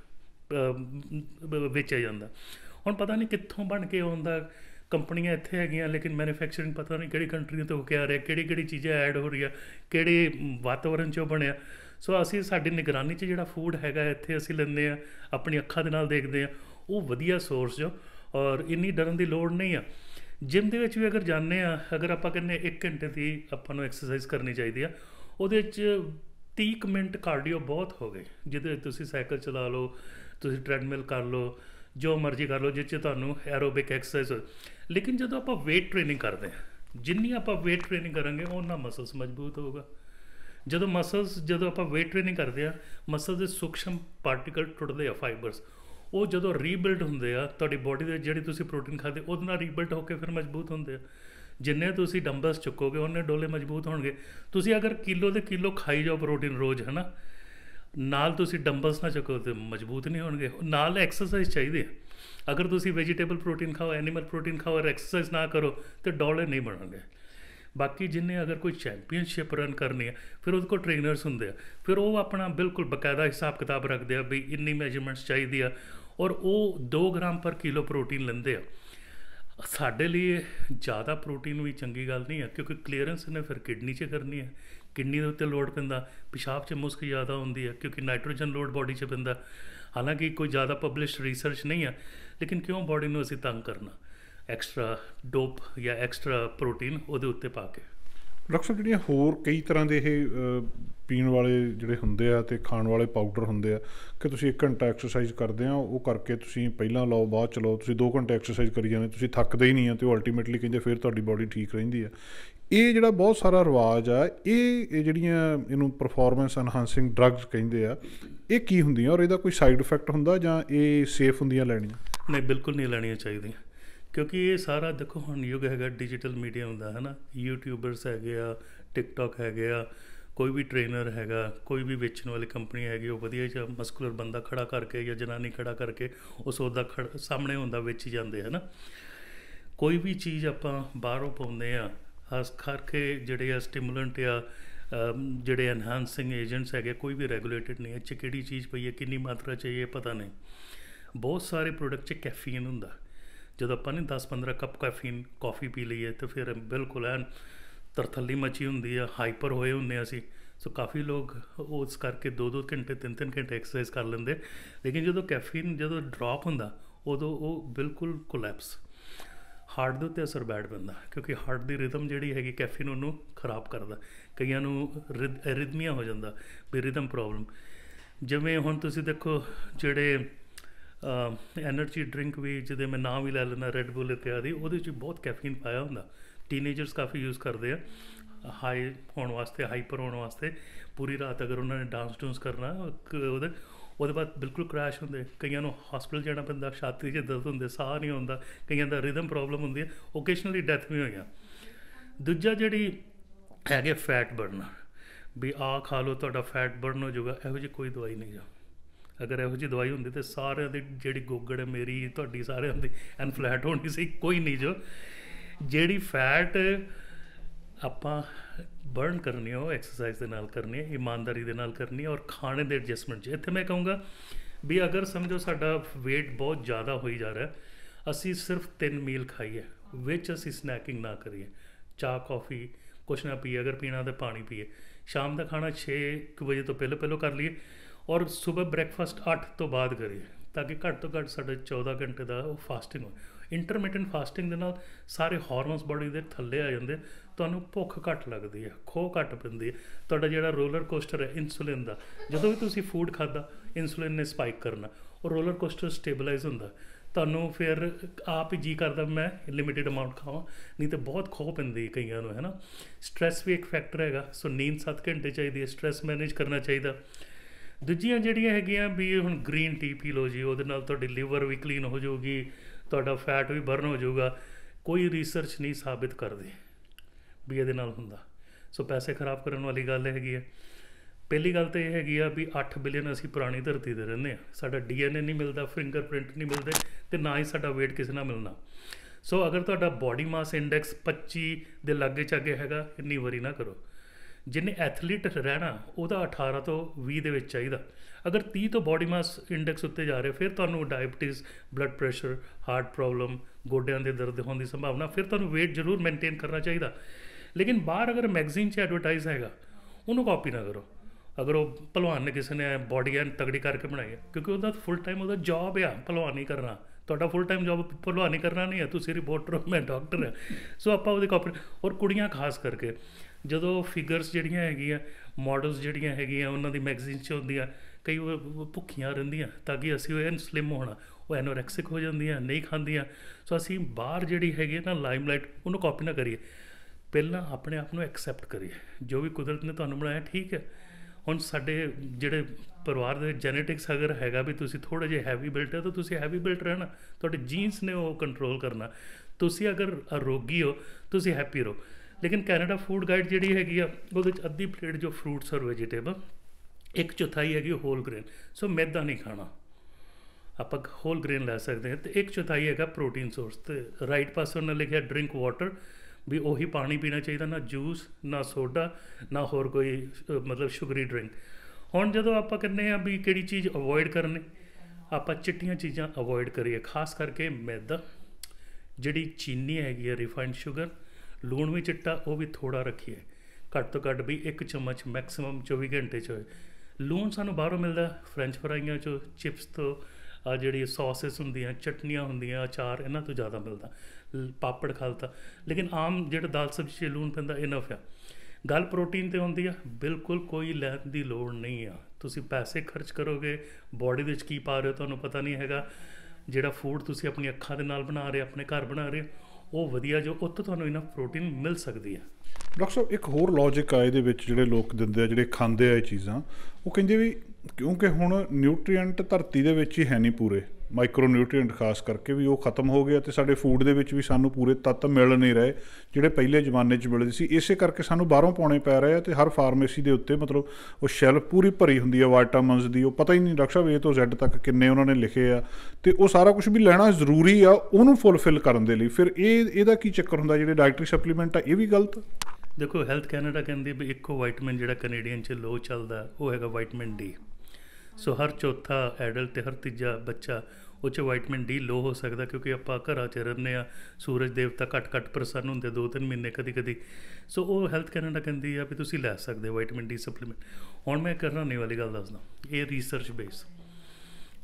ਵੇਚਿਆ ਜਾਂਦਾ ਹੁਣ ਪਤਾ ਨਹੀਂ ਕਿੱਥੋਂ ਬਣ ਕੇ ਆਉਂਦਾ ਕੰਪਨੀਆਂ ਇੱਥੇ ਹੈਗੀਆਂ ਲੇਕਿਨ ਮੈਨੂਫੈਕਚਰਿੰਗ ਪਤਾ ਨਹੀਂ ਕਿਹੜੀ ਕੰਟਰੀ ਤੋਂ ਹੋ ਕੇ ਆ ਰਿਹਾ ਕਿਹੜੀ ਕਿਹੜੀ ਚੀਜ਼ਾਂ ਐਡ ਹੋ ਰਹੀਆਂ ਕਿਹੜੇ ਵਾਤਾਵਰਣ 'ਚੋਂ ਬਣਿਆ ਸੋ ਅਸੀਂ ਸਾਡੀ ਨਿਗਰਾਨੀ 'ਚ ਜਿਹੜਾ ਫੂਡ ਹੈਗਾ ਇੱਥੇ ਅਸੀਂ ਲੈਂਦੇ ਆ ਆਪਣੀ ਅੱਖਾਂ ਦੇ ਨਾਲ ਦੇਖਦੇ ਆ ਉਹ ਵਧੀਆ ਸੋਰਸ ਜੋ ਔਰ ਇੰਨੀ ਡਰਨ ਦੀ ਲੋੜ ਨਹੀਂ ਆ ਜਿਮ ਦੇ ਵਿੱਚ ਵੀ ਅਗਰ ਜਾਂਦੇ ਆ ਅਗਰ ਆਪਾਂ ਕਹਿੰਨੇ 1 ਘੰਟੇ ਦੀ ਆਪਾਂ ਨੂੰ ਐਕਸਰਸਾਈਜ਼ ਕਰਨੀ ਚਾਹੀਦੀ ਆ ਉਹਦੇ ਵਿੱਚ 30 ਮਿੰਟ ਕਾਰਡੀਓ ਬਹੁਤ ਹੋ ਗਏ ਜਿਹਦੇ ਤੁਸੀਂ ਸਾਈਕਲ ਚਲਾ ਲਓ ਤੁਸੀਂ ਟ੍ਰੈਡਮਿਲ ਕਰ ਲਓ ਜੋ ਮਰਜ਼ੀ ਕਰ ਲਓ ਜਿੱਚ ਤੁਹਾਨੂੰ ਐਰੋਬਿਕ ਐਕਸਰਸਾਈਜ਼ ਲੇਕਿਨ ਜਦੋਂ ਆਪਾਂ weight training ਕਰਦੇ ਹਾਂ ਜਿੰਨੀ ਆਪਾਂ weight training ਕਰਾਂਗੇ ਉਹਨਾਂ ਮਸਲਸ ਮਜ਼ਬੂਤ ਹੋਊਗਾ ਜਦੋਂ ਮਸਲਸ ਜਦੋਂ ਆਪਾਂ weight training ਕਰਦੇ ਆ ਮਸਲਸ ਦੇ ਸੂਖਸ਼ਮ ਪਾਰਟੀਕਲ ਟੁੱਟਦੇ ਆ ਫਾਈਬਰਸ ਉਹ ਜਦੋਂ ਰੀਬਿਲਡ ਹੁੰਦੇ ਆ ਤੁਹਾਡੀ ਬਾਡੀ ਦੇ ਜਿਹੜੀ ਤੁਸੀਂ ਪ੍ਰੋਟੀਨ ਖਾਦੇ ਉਹਦੇ ਨਾਲ ਰੀਬਿਲਡ ਹੋ ਕੇ ਫਿਰ ਮਜ਼ਬੂਤ ਹੁੰਦੇ ਆ ਜਿੰਨੇ ਤੁਸੀਂ ਡੰਬਲਸ ਚੁੱਕੋਗੇ ਉਹਨੇ ਡੋਲੇ ਮਜ਼ਬੂਤ ਹੋਣਗੇ ਤੁਸੀਂ ਅਗਰ ਕਿਲੋ ਦੇ ਕਿਲੋ ਖਾਈ ਜਾਓ ਪ੍ਰੋਟੀਨ ਰੋਜ਼ ਹਨਾ ਨਾਲ ਤੁਸੀਂ ਡੰਬਲਸ ਨਾ ਚੱਕੋ ਤੇ ਮਜ਼ਬੂਤ ਨਹੀਂ ਹੋਣਗੇ ਨਾਲ ਐਕਸਰਸਾਈਜ਼ ਚਾਹੀਦੀ ਹੈ ਅਗਰ ਤੁਸੀਂ ਵੈਜੀਟੇਬਲ ਪ੍ਰੋਟੀਨ ਖਾਓ ਐਨੀਮਲ ਪ੍ਰੋਟੀਨ ਖਾਓ ਔਰ ਐਕਸਰਸਾਈਜ਼ ਨਾ ਕਰੋ ਤੇ ਡੌਲੇ ਨਹੀਂ ਬਣਾਂਗੇ ਬਾਕੀ ਜਿੰਨੇ ਅਗਰ ਕੋਈ ਚੈਂਪੀਅਨਸ਼ਿਪ ਰਨ ਕਰਨੀ ਹੈ ਫਿਰ ਉਹਦੇ ਕੋਲ ਟ੍ਰੇਨਰਸ ਹੁੰਦੇ ਆ ਫਿਰ ਉਹ ਆਪਣਾ ਬਿਲਕੁਲ ਬਕਾਇਦਾ ਹਿਸਾਬ ਕਿਤਾਬ ਰੱਖਦੇ ਆ ਵੀ ਇੰਨੀ ਮੈਜਰਮੈਂਟਸ ਚਾਹੀਦੀ ਆ ਔਰ ਉਹ 2 ਗ੍ਰਾਮ ਪਰ ਕਿਲੋ ਪ੍ਰੋਟੀਨ ਲੈਂਦੇ ਆ ਸਾਡੇ ਲਈ ਜ਼ਿਆਦਾ ਪ੍ਰੋਟੀਨ ਵੀ ਚੰਗੀ ਗੱਲ ਨਹੀਂ ਹੈ ਕਿਉਂਕਿ ਕਲੀਅਰੈਂਸ ਨੇ ਫਿਰ ਕਿਡਨੀ 'ਚ ਕਰਨੀ ਹੈ ਕਿਡਨੀ ਦੇ ਉੱਤੇ ਲੋਡ ਪੈਂਦਾ ਪਿਸ਼ਾਬ 'ਚ ਮੁਸਕ ਜ਼ਿਆਦਾ ਹੁੰਦੀ ਹੈ ਕਿਉਂਕਿ ਨਾਈਟ੍ਰੋਜਨ ਲੋਡ ਬਾਡੀ 'ਚ ਪੈਂਦਾ ਹਾਲਾਂਕਿ ਕੋਈ ਜ਼ਿਆਦਾ ਪਬਲਿਸ਼ਡ ਰਿਸਰਚ ਨਹੀਂ ਹੈ ਲੇਕਿਨ ਕਿਉਂ ਬਾਡੀ ਨੂੰ ਅਸੀਂ ਤੰਗ ਕਰਨਾ ਐਕਸਟਰਾ ਡੋਪ ਜਾਂ ਐਕਸਟਰਾ ਪ੍ਰੋਟੀਨ ਉਹਦੇ ਉੱਤੇ ਪਾ ਕੇ ਡਾਕਟਰ ਸਾਹਿਬ ਜਿਹੜੀਆਂ ਹੋਰ ਕਈ ਤਰ੍ਹਾਂ ਦੇ ਇਹ ਪੀਣ ਵਾਲੇ ਜਿਹੜੇ ਹੁੰਦੇ ਆ ਤੇ ਖਾਣ ਵਾਲੇ ਪਾਊਡਰ ਹੁੰਦੇ ਆ ਕਿ ਤੁਸੀਂ 1 ਘੰਟਾ ਐਕਸਰਸਾਈਜ ਕਰਦੇ ਆ ਉਹ ਕਰਕੇ ਤੁਸੀਂ ਪਹਿਲਾਂ ਲਾਓ ਬਾਅਦ ਚ ਲਾਓ ਤੁਸੀਂ 2 ਘੰਟੇ ਐਕਸਰਸਾਈਜ ਕਰੀ ਜਾਂਦੇ ਤੁਸੀਂ ਥੱਕਦੇ ਹੀ ਨਹੀਂ ਆ ਤੇ ਉਹ ਅਲਟੀਮੇਟਲੀ ਕਹਿੰਦੇ ਫਿਰ ਤੁਹਾਡੀ ਬਾਡੀ ਠੀਕ ਰਹਿੰਦੀ ਆ ਇਹ ਜਿਹੜਾ ਬਹੁਤ ਸਾਰਾ ਰਿਵਾਜ ਆ ਇਹ ਜਿਹੜੀਆਂ ਇਹਨੂੰ ਪਰਫਾਰਮੈਂਸ ਐਨਹਾਂਸਿੰਗ ਡਰੱਗਸ ਕਹਿੰਦੇ ਆ ਇਹ ਕੀ ਹੁੰਦੀਆਂ ਔਰ ਇਹਦਾ ਕੋਈ ਸਾਈਡ ਇਫੈਕਟ ਹੁੰਦਾ ਜਾਂ ਇਹ ਸੇਫ ਹੁੰਦੀਆਂ ਲੈਣੀਆਂ ਨਹੀਂ ਬਿਲਕੁਲ ਨਹੀਂ ਲੈਣੀਆਂ ਚਾਹੀਦੀਆਂ ਕਿਉਂਕਿ ਇਹ ਸਾਰਾ ਦੇਖੋ ਹੁਣ ਯੁੱਗ ਹੈਗਾ ਡਿਜੀਟਲ ਮੀਡੀਆ ਹੁੰਦਾ ਹੈ ਨਾ ਯੂਟਿਊਬਰਸ ਹੈਗੇ ਆ ਟਿਕਟੌਕ ਹੈਗੇ ਆ ਕੋਈ ਵੀ ਟ੍ਰੇਨਰ ਹੈਗਾ ਕੋਈ ਵੀ ਵੇਚਣ ਵਾਲੀ ਕੰਪਨੀ ਹੈਗੀ ਉਹ ਵਧੀਆ ਜਿਹਾ ਮਸਕੂਲਰ ਬੰਦਾ ਖੜਾ ਕਰਕੇ ਜਾਂ ਜਨਾਨੀ ਖੜਾ ਕਰਕੇ ਉਹ ਸੋਦਾ ਸਾਹਮਣੇ ਹੁੰਦਾ ਵੇਚੀ ਜਾਂਦੇ ਹੈ ਨਾ ਕੋਈ ਵੀ ਚੀਜ਼ ਆਪਾਂ ਬਾਹਰੋਂ ਪਾਉਂਦੇ ਆ ਖਾਸ ਕਰਕੇ ਜਿਹੜੇ ਆ ਸਟਿਮੂਲੈਂਟ ਆ ਜਿਹੜੇ ਐਨਹਾਂਸਿੰਗ ਏਜੰਟਸ ਹੈਗੇ ਕੋਈ ਵੀ ਰੈਗੂਲੇਟਡ ਨਹੀਂ ਹੈ ਚ ਕਿਹੜੀ ਚੀਜ਼ ਪਈ ਹੈ ਕਿੰਨੀ ਮਾਤਰਾ ਚਾਹੀਏ ਪਤਾ ਨਹੀਂ ਬਹੁਤ ਸਾਰੇ ਪ੍ਰੋਡਕਟ 'ਚ ਕੈਫੀਨ ਹੁੰਦਾ ਜਦੋਂ ਆਪਾਂ ਨੇ 10-15 ਕੱਪ ਕੈਫੀਨ ਕਾਫੀ ਪੀ ਲਈਏ ਤਾਂ ਫਿਰ ਬਿਲਕੁਲ ਐਨ ਤਰਥੱਲੀ ਮਚੀ ਹੁੰਦੀ ਆ ਹਾਈਪਰ ਹੋਏ ਹੁੰਨੇ ਅਸੀਂ ਸੋ ਕਾਫੀ ਲੋਕ ਉਸ ਕਰਕੇ 2-2 ਘੰਟੇ 3-3 ਘੰਟੇ ਐਕਸਰਸਾਈਜ਼ ਕਰ ਲੈਂਦੇ ਲੇਕਿਨ ਜਦੋਂ ਕੈਫੀਨ ਜਦੋਂ ਡ੍ਰੌਪ ਹੁੰਦਾ ਉਦੋਂ ਉਹ ਬਿਲਕੁਲ ਕੋਲੈਪਸ ਹਾਰਟ ਦੇ ਉੱਤੇ ਅਸਰ ਬੈਠ ਪੈਂਦਾ ਕਿਉਂਕਿ ਹਾਰਟ ਦੀ ਰਿਦਮ ਜਿਹੜੀ ਹੈਗੀ ਕੈਫੀਨ ਉਹਨੂੰ ਖਰਾਬ ਕਰਦਾ ਕਈਆਂ ਨੂੰ ਰਿਦਮੀਆ ਹੋ ਜਾਂਦਾ ਵੀ ਰਿਦਮ ਪ੍ਰੋਬਲਮ ਜਿਵੇਂ ਹੁਣ ਤੁਸੀਂ ਦੇਖੋ ਜਿਹੜੇ એનર્ਜੀ ਡਰਿੰਕ ਵੀ ਜਿਹਦੇ ਮੈਂ ਨਾਮ ਵੀ ਲੈ ਲੈਣਾ ਰੈੱਡ ਬੁੱਲ ਇਤਿਆਦੀ ਉਹਦੇ ਵਿੱਚ ਬਹੁਤ ਕੈਫੀਨ ਪਾਇਆ ਹੁੰਦਾ ਟੀਨੇਜਰਸ ਕਾਫੀ ਯੂਜ਼ ਕਰਦੇ ਆ ਹਾਈ ਹੋਣ ਵਾਸਤੇ ਹਾਈਪਰ ਹੋਣ ਵਾਸਤੇ ਪੂਰੀ ਰਾਤ ਅਗਰ ਉਹਨਾਂ ਨੇ ਡਾਂਸ ਡੂਸ ਕਰਨਾ ਉਹਦੇ ਉਹਦੇ ਬਾਅਦ ਬਿਲਕੁਲ ਕ੍ਰੈਸ਼ ਹੁੰਦੇ ਕਈਆਂ ਨੂੰ ਹਸਪੀਟਲ ਜਾਣਾ ਪੈਂਦਾ ਛਾਤੀ 'ਚ ਦਰਦ ਹੁੰਦੇ ਸਾਹ ਨਹੀਂ ਆਉਂਦਾ ਕਈਆਂ ਦਾ ਰਿਦਮ ਪ੍ਰੋਬਲਮ ਹੁੰਦੀ ਹੈ ਓਕੇਸ਼ਨਲੀ ਡੈਥ ਵੀ ਹੋਈਆਂ ਦੂਜਾ ਜਿਹੜੀ ਹੈਗੇ ਫੈਟ ਬਰਨਰ ਵੀ ਆ ਖਾ ਲਓ ਤੁਹਾਡਾ ਫੈਟ ਬਰਨ ਹੋ ਜਾਊਗਾ ਇਹੋ ਜਿਹੀ ਕੋਈ ਦਵਾਈ ਨਹੀਂ ਜਾ ਅਗਰ ਇਹੋ ਜਿਹੀ ਦਵਾਈ ਹੁੰਦੀ ਤੇ ਸਾਰਿਆਂ ਦੀ ਜਿਹੜੀ ਗੋਗੜ ਮੇਰੀ ਤੁਹਾਡੀ ਸਾਰਿਆਂ ਦੀ ਐਨ ਫਲੈਟ ਹੋਣੀ ਸੀ ਕੋਈ ਨਹੀਂ ਜੋ ਜਿਹੜੀ ਫੈਟ ਆਪਾਂ ਬਰਨ ਕਰਨੀ ਹੋ ਐਕਸਰਸਾਈਜ਼ ਦੇ ਨਾਲ ਕਰਨੀ ਹੈ ਇਮਾਨਦਾਰੀ ਦੇ ਨਾਲ ਕਰਨੀ ਹੈ ਔਰ ਖਾਣੇ ਦੇ ਐਡਜਸਟਮੈਂਟ ਜੇ ਇੱਥੇ ਮੈਂ ਕਹੂੰਗਾ ਵੀ ਅਗਰ ਸਮਝੋ ਸਾਡਾ weight ਬਹੁਤ ਜ਼ਿਆਦਾ ਹੋਈ ਜਾ ਰਿਹਾ ਅਸੀਂ ਸਿਰਫ ਤਿੰਨ ਮੀਲ ਖਾਈਏ ਵਿੱਚ ਅਸੀਂ ਸਨੈਕਿੰਗ ਨਾ ਕਰੀਏ ਚਾਹ ਕਾਫੀ ਕੁਛ ਨਾ ਪੀਏ ਅਗਰ ਪੀਣਾ ਤਾਂ ਪਾਣੀ ਪੀਏ ਸ਼ਾਮ ਦਾ ਖਾਣਾ 6 ਵਜੇ ਤੋਂ ਪਹਿਲੇ ਪਹਿਲੇ ਕਰ ਲਈਏ ਔਰ ਸਵੇਰ ਬ੍ਰੈਕਫਾਸਟ 8 ਤੋਂ ਬਾਅਦ ਕਰੀਏ ਤਾਂ ਕਿ ਘੱਟ ਤੋਂ ਘੱਟ ਸਾਡੇ 14 ਘੰਟੇ ਦਾ ਉਹ ਫਾਸਟਿੰਗ ਹੋਵੇ ਇੰਟਰਮੀਟੈਂਟ ਫਾਸਟਿੰਗ ਦੇ ਨਾਲ ਸਾਰੇ ਹਾਰਮੋਨਸ ਬਾਡੀ ਦੇ ਥੱਲੇ ਆ ਜਾਂਦੇ ਤੁਹਾਨੂੰ ਭੁੱਖ ਘੱਟ ਲੱਗਦੀ ਹੈ ਖੋ ਘੱਟ ਪੈਂਦੀ ਹੈ ਤੁਹਾਡਾ ਜਿਹੜਾ ਰੋਲਰ ਕੋਸਟਰ ਹੈ ਇਨਸੂਲਿਨ ਦਾ ਜਦੋਂ ਵੀ ਤੁਸੀਂ ਫੂਡ ਖਾਦਾ ਇਨਸੂਲਿਨ ਨੇ ਸਪਾਈਕ ਕਰਨਾ ਉਹ ਰੋਲਰ ਕੋਸਟਰ ਸਟੇਬਲਾਈਜ਼ ਹੁੰਦਾ ਤੁਹਾਨੂੰ ਫਿਰ ਆਪ ਹੀ ਜੀ ਕਰਦਾ ਮੈਂ ਲਿਮਿਟਿਡ ਅਮਾਉਂਟ ਖਾਵਾਂ ਨਹੀਂ ਤੇ ਬਹੁਤ ਖੋ ਪੈਂਦੀ ਕਈਆਂ ਨੂੰ ਹੈ ਨਾ ਸਟ्रेस ਵੀ ਇੱਕ ਫੈਕਟਰ ਹੈਗਾ ਸੋ ਨੀਂਦ 7 ਘੰਟੇ ਚਾਹੀਦੀ ਹੈ ਸਟ्रेस ਮੈਨੇਜ ਕਰਨਾ ਚਾਹੀਦਾ ਦੂਜੀਆਂ ਜਿਹੜੀਆਂ ਹੈਗੀਆਂ ਵੀ ਹੁਣ ਗ੍ਰੀਨ ਟੀ ਪੀ ਲਓ ਜੀ ਉਹਦੇ ਨਾਲ ਤੁਹਾਡੀ ਲਿਵਰ ਵੀ ਕਲੀਨ ਹੋ ਜਾਊਗੀ ਤੁਹਾਡਾ ਫੈਟ ਵੀ ਬਰਨ ਹੋ ਜਾਊਗਾ ਕੋਈ ਰਿਸਰਚ ਨਹੀਂ ਸਾਬਿਤ ਕਰਦੀ ਵੀ ਇਹਦੇ ਨਾਲ ਹੁੰਦਾ ਸੋ ਪੈਸੇ ਖਰਾਬ ਕਰਨ ਵਾਲੀ ਗੱਲ ਹੈਗੀ ਹੈ ਪਹਿਲੀ ਗੱਲ ਤਾਂ ਇਹ ਹੈਗੀ ਆ ਵੀ 8 ਬਿਲੀਅਨ ਅਸੀਂ ਪੁਰਾਣੀ ਧਰਤੀ ਤੇ ਰਹਿੰਦੇ ਆ ਸਾਡਾ ਡੀਐਨਏ ਨਹੀਂ ਮਿਲਦਾ ਫਿੰਗਰਪ੍ਰਿੰਟ ਨਹੀਂ ਮਿਲਦੇ ਤੇ ਨਾ ਹੀ ਸਾਡਾ weight ਕਿਸੇ ਨਾਲ ਮਿਲਣਾ ਸੋ ਅਗਰ ਤੁਹਾਡਾ ਬੋਡੀ ਮਾਸ ਇੰਡੈਕਸ 25 ਦੇ ਲਾਗੇ ਚਾਗੇ ਹੈਗਾ ਇੰਨੀ ਵਰੀ ਨਾ ਕਰੋ ਜਿਹਨੇ ਐਥਲੀਟ ਰਹਿਣਾ ਉਹਦਾ 18 ਤੋਂ 20 ਦੇ ਵਿੱਚ ਚਾਹੀਦਾ ਅਗਰ 30 ਤੋਂ ਬਾਡੀ ਮਾਸ ਇੰਡੈਕਸ ਉੱਤੇ ਜਾ ਰਿਹਾ ਫਿਰ ਤੁਹਾਨੂੰ diabetes blood pressure heart problem ਗੋਡਿਆਂ ਦੇ ਦਰਦ ਹੋਣ ਦੀ ਸੰਭਾਵਨਾ ਫਿਰ ਤੁਹਾਨੂੰ weight ਜ਼ਰੂਰ ਮੇਨਟੇਨ ਕਰਨਾ ਚਾਹੀਦਾ ਲੇਕਿਨ ਬਾਹਰ ਅਗਰ ਮੈਗਜ਼ੀਨ 'ਚ ਐਡਵਰਟਾਈਜ਼ ਹੈਗਾ ਉਹਨੂੰ ਕਾਪੀ ਨਾ ਕਰੋ ਅਗਰ ਉਹ ਭਲਵਾਨ ਨੇ ਕਿਸੇ ਨੇ ਬਾਡੀ ਐਂ ਤਗੜੀ ਕਰਕੇ ਬਣਾਈ ਹੈ ਕਿਉਂਕਿ ਉਹਦਾ ਫੁੱਲ ਟਾਈਮ ਉਹਦਾ ਜੌਬ ਆ ਭਲਵਾਨੀ ਕਰਨਾ ਤੁਹਾਡਾ ਫੁੱਲ ਟਾਈਮ ਜੌਬ ਭਲਵਾਨੀ ਕਰਨਾ ਨਹੀਂ ਹੈ ਤੁਸੀਂ ਰਿਪੋਰਟਰ ਹੋ ਮੈਂ ਡਾਕਟਰ ਹਾਂ ਸੋ ਆਪਾਂ ਉਹਦੇ ਕਾਪੀ ਔਰ ਕੁੜੀਆਂ ਖਾਸ ਕਰਕੇ ਜਦੋਂ ਫਿਗਰਸ ਜਿਹੜੀਆਂ ਹੈਗੀਆਂ ਮਾਡਲਸ ਜਿਹੜੀਆਂ ਹੈਗੀਆਂ ਉਹਨਾਂ ਦੀ ਮੈਗਜ਼ੀਨ 'ਚ ਹੁੰਦੀਆਂ ਕਈ ਉਹ ਭੁੱਖੀਆਂ ਰਹਿੰਦੀਆਂ ਤਾਂ ਕਿ ਅਸੀਂ ਉਹ ਸਲਿਮ ਹੋਣਾ ਉਹ ਐਨੋਰੈਕਸਿਕ ਹੋ ਜਾਂਦੀਆਂ ਨਹੀਂ ਖਾਂਦੀਆਂ ਸੋ ਅਸੀਂ ਬਾਹਰ ਜਿਹੜੀ ਹੈਗੀ ਨਾ ਲਾਈਮਲਾਈਟ ਉਹਨੂੰ ਕਾਪੀ ਨਾ ਕਰੀਏ ਪਹਿਲਾਂ ਆਪਣੇ ਆਪ ਨੂੰ ਐਕਸੈਪਟ ਕਰੀਏ ਜੋ ਵੀ ਕੁਦਰਤ ਨੇ ਤੁਹਾਨੂੰ ਬਣਾਇਆ ਠੀਕ ਹੈ ਹੁਣ ਸਾਡੇ ਜਿਹੜੇ ਪਰਿਵਾਰ ਦੇ ਜੈਨੇਟਿਕਸ ਅਗਰ ਹੈਗਾ ਵੀ ਤੁਸੀਂ ਥੋੜਾ ਜਿਹਾ ਹੈਵੀ ਬਿਲਟ ਹੈ ਤਾਂ ਤੁਸੀਂ ਹੈਵੀ ਬਿਲਟ ਰਹਿਣਾ ਤੁਹਾਡੇ ਜੀਨਸ ਨੇ ਉਹ ਕੰਟਰੋਲ ਕਰਨਾ ਤੁਸੀਂ ਅਗਰ ਰੋਗੀ ਹੋ ਤੁਸੀਂ ਹੈਪੀ ਰਹੋ ਲੇਕਿਨ ਕੈਨੇਡਾ ਫੂਡ ਗਾਈਡ ਜਿਹੜੀ ਹੈਗੀ ਆ ਉਹਦੇ ਵਿੱਚ ਅੱਧੀ ਪਲੇਟ ਜੋ ਫਰੂਟਸ ਔਰ ਵੈਜੀਟੇਬਲ ਇੱਕ ਚੌਥਾਈ ਹੈਗੀ ਹੋਲ ਗ੍ਰੇਨ ਸੋ ਮੈਦਾ ਨਹੀਂ ਖਾਣਾ ਆਪਾਂ ਹੋਲ ਗ੍ਰੇਨ ਲੈ ਸਕਦੇ ਹਾਂ ਤੇ ਇੱਕ ਚੌਥਾਈ ਹੈਗਾ ਪ੍ਰੋਟੀਨ ਸੋਰਸ ਤੇ ਰਾਈਟ ਪਾਸੇ ਉਹਨਾਂ ਲਿਖਿਆ ਡਰਿੰਕ ਵਾਟਰ ਵੀ ਉਹੀ ਪਾਣੀ ਪੀਣਾ ਚਾਹੀਦਾ ਨਾ ਜੂਸ ਨਾ ਸੋਡਾ ਨਾ ਹੋਰ ਕੋਈ ਮਤਲਬ ਸ਼ੂਗਰੀ ਡਰਿੰਕ ਹੁਣ ਜਦੋਂ ਆਪਾਂ ਕਹਿੰਦੇ ਆ ਵੀ ਕਿਹੜੀ ਚੀਜ਼ ਅਵੋਇਡ ਕਰਨੀ ਆਪਾਂ ਚਿੱਟੀਆਂ ਚੀਜ਼ਾਂ ਅਵੋਇਡ ਕਰੀਏ ਖਾਸ ਕਰਕੇ ਮੈਦਾ ਜਿਹੜੀ ਚੀਨੀ ਹੈਗੀ ਹੈ ਰਿਫਾਈਨਡ ਸ਼ੂਗਰ ਲੂਣ ਵੀ ਚਿੱਟਾ ਉਹ ਵੀ ਥੋੜਾ ਰੱਖੀਏ ਘੱਟ ਤੋਂ ਘੱਟ ਵੀ ਇੱਕ ਚਮਚ ਮੈਕਸਿਮਮ 24 ਘੰਟੇ ਚ ਹੋਏ ਲੂਣ ਸਾਨੂੰ ਬਾਹਰੋਂ ਮਿਲਦਾ ਫ੍ਰੈਂਚ ਫਰਾਈਆਂ ਚੋਂ ਚਿਪਸ ਤੋਂ ਆ ਜਿਹੜੀ ਸੌਸਸ ਹੁੰਦੀਆਂ ਚਟਨੀਆਂ ਹੁੰਦੀਆਂ ਅਚਾਰ ਇਹਨਾਂ ਤੋਂ ਜ਼ਿਆਦਾ ਮਿਲਦਾ ਪਾਪੜ ਖਾਲਤਾ ਲੇਕਿਨ ਆਮ ਜਿਹੜਾ ਦਾਲ ਸਬਜ਼ੀ ਚ ਲੂਣ ਪੈਂਦਾ ਇਨਫ ਆ ਗੱਲ ਪ੍ਰੋਟੀਨ ਤੇ ਹੁੰਦੀ ਆ ਬਿਲਕੁਲ ਕੋਈ ਲੈਣ ਦੀ ਲੋੜ ਨਹੀਂ ਆ ਤੁਸੀਂ ਪੈਸੇ ਖਰਚ ਕਰੋਗੇ ਬਾਡੀ ਵਿੱਚ ਕੀ ਪਾ ਰਹੇ ਹੋ ਤੁਹਾਨੂੰ ਪਤਾ ਨਹੀਂ ਹੈਗਾ ਜਿਹੜਾ ਫੂਡ ਤੁਸੀਂ ਆਪਣੀ ਅੱਖਾਂ ਦੇ ਨਾਲ ਬਣਾ ਰਹੇ ਆਪਣੇ ਘਰ ਬਣਾ ਰਹੇ ਉਹ ਵਧੀਆ ਜੋ ਉੱਥੇ ਤੁਹਾਨੂੰ ਇਨਫ ਪ੍ਰੋਟੀਨ ਮਿਲ ਸਕਦੀ ਹੈ ਡਾਕਟਰ ਸਾਹਿਬ ਇੱਕ ਹੋਰ ਲੌਜੀਕ ਆ ਇਹਦੇ ਵਿੱਚ ਜਿਹੜੇ ਲੋਕ ਦਿੰਦੇ ਆ ਜਿਹੜੇ ਖਾਂਦੇ ਆ ਇਹ ਚੀਜ਼ਾਂ ਉਹ ਕਹਿੰਦੇ ਵੀ ਕਿਉਂਕਿ ਹੁਣ ਨਿਊਟ੍ਰੀਐਂਟ ਧਰਤੀ ਦੇ ਵਿੱਚ ਹੀ ਹੈ ਨਹੀਂ ਪੂਰੇ ਮਾਈਕਰੋਨਿਊਟ੍ਰੀਐਂਟ ਖਾਸ ਕਰਕੇ ਵੀ ਉਹ ਖਤਮ ਹੋ ਗਏ ਤੇ ਸਾਡੇ ਫੂਡ ਦੇ ਵਿੱਚ ਵੀ ਸਾਨੂੰ ਪੂਰੇ ਤੱਤ ਮਿਲ ਨਹੀਂ ਰਹੇ ਜਿਹੜੇ ਪਹਿਲੇ ਜ਼ਮਾਨੇ 'ਚ ਮਿਲਦੇ ਸੀ ਇਸੇ ਕਰਕੇ ਸਾਨੂੰ ਬਾਹਰੋਂ ਪਾਉਣੇ ਪੈ ਰਹੇ ਆ ਤੇ ਹਰ ਫਾਰਮੇਸੀ ਦੇ ਉੱਤੇ ਮਤਲਬ ਉਹ ਸ਼ੈਲਫ ਪੂਰੀ ਭਰੀ ਹੁੰਦੀ ਆ ਵਿਟਾਮਿਨਸ ਦੀ ਉਹ ਪਤਾ ਹੀ ਨਹੀਂ ਡਾਕਟਰ ਸਾਹਿਬ ਇਹ ਤੋਂ Z ਤੱਕ ਕਿੰਨੇ ਉਹਨਾਂ ਨੇ ਲਿਖੇ ਆ ਤੇ ਉਹ ਸਾਰਾ ਕੁਝ ਵੀ ਲੈਣਾ ਜ਼ਰੂਰੀ ਆ ਉਹਨੂੰ ਫੁੱਲਫਿਲ ਕਰਨ ਦੇ ਲਈ ਫਿਰ ਇਹ ਇਹਦਾ ਕੀ ਚੱਕਰ ਹੁੰਦਾ ਜਿਹੜੇ ਡਾਇਟਰੀ ਸਪਲੀਮੈਂਟ ਆ ਇਹ ਵੀ ਗਲਤ ਦੇਖੋ ਹੈਲਥ ਕੈਨੇਡਾ ਕਹਿੰਦੀ ਵੀ ਇੱਕੋ ਵਿਟਾਮਿਨ ਜਿਹੜਾ ਕੈਨੇਡੀਅਨ 'ਚ ਲੋ ਚੱਲਦਾ ਉਹ ਹੈਗਾ ਵਿਟਾਮਿਨ ਡੀ ਸੋ ਹਰ ਚੌਥਾ ਐਡਲਟ ਤੇ ਹਰ ਤੀਜਾ ਬੱਚਾ ਉਹ ਚ ਵਿਟਾਮਿਨ ਡੀ ਲੋ ਹੋ ਸਕਦਾ ਕਿਉਂਕਿ ਆਪਾਂ ਘਰਾਂ 'ਚ ਰਹਿੰਦੇ ਆ ਸੂਰਜ ਦੇਵਤਾ ਘੱਟ ਘੱਟ ਪ੍ਰਸੰਨ ਹੁੰਦੇ ਦੋ ਤਿੰਨ ਮਹੀਨੇ ਕਦੀ ਕਦੀ ਸੋ ਉਹ ਹੈਲਥ ਕੈਨੇਡਾ ਕਹਿੰਦੀ ਆ ਵੀ ਤੁਸੀਂ ਲੈ ਸਕਦੇ ਹੋ ਵਿਟਾਮਿਨ ਡੀ ਸਪਲੀਮੈਂਟ ਹੁਣ ਮੈਂ ਕਰਨਾ ਨਹੀਂ ਵਾਲੀ ਗੱਲ ਦੱਸਦਾ ਇਹ research base